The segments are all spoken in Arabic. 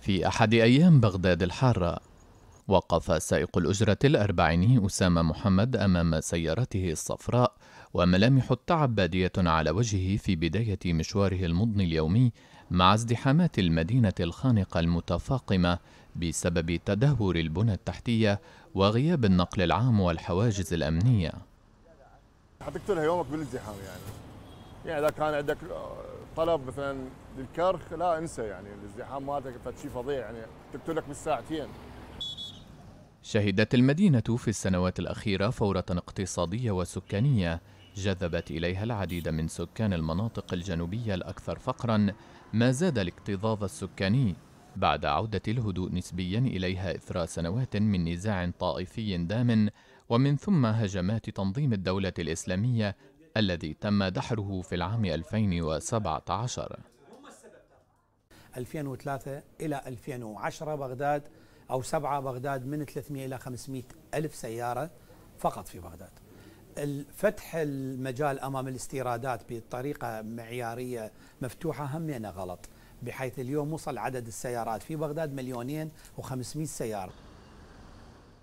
في أحد أيام بغداد الحارة وقف سائق الأجرة الأربعيني أسامة محمد أمام سيارته الصفراء وملامح التعب بادية على وجهه في بداية مشواره المضني اليومي مع ازدحامات المدينة الخانقة المتفاقمة بسبب تدهور البنى التحتية وغياب النقل العام والحواجز الأمنية حتقتلها يومك بالازدحام يعني يعني اذا كان عندك آه، طلب مثلا للكرخ لا انسى يعني الازدحام مالتك فشي فظيع يعني تقتلك بالساعتين شهدت المدينة في السنوات الأخيرة فورة اقتصادية وسكانية جذبت إليها العديد من سكان المناطق الجنوبية الأكثر فقرا ما زاد الاكتظاظ السكاني بعد عودة الهدوء نسبيا إليها إثر سنوات من نزاع طائفي دام ومن ثم هجمات تنظيم الدولة الإسلامية الذي تم دحره في العام 2017 2003 إلى 2010 بغداد أو سبعة بغداد من 300 إلى 500 ألف سيارة فقط في بغداد فتح المجال أمام الاستيرادات بطريقة معيارية مفتوحة همينة غلط بحيث اليوم وصل عدد السيارات في بغداد مليونين وخمسمائة سيارة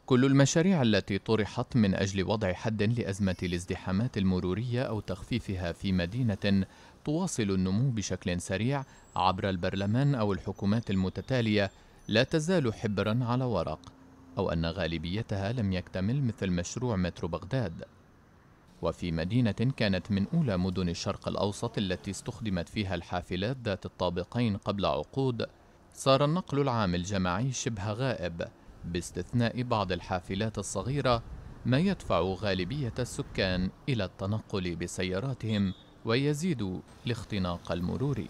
كل المشاريع التي طرحت من أجل وضع حد لأزمة الازدحامات المرورية أو تخفيفها في مدينة تواصل النمو بشكل سريع عبر البرلمان أو الحكومات المتتالية لا تزال حبرا على ورق أو أن غالبيتها لم يكتمل مثل مشروع مترو بغداد وفي مدينة كانت من أولى مدن الشرق الأوسط التي استخدمت فيها الحافلات ذات الطابقين قبل عقود صار النقل العام الجماعي شبه غائب باستثناء بعض الحافلات الصغيرة ما يدفع غالبية السكان إلى التنقل بسياراتهم ويزيد الاختناق المروري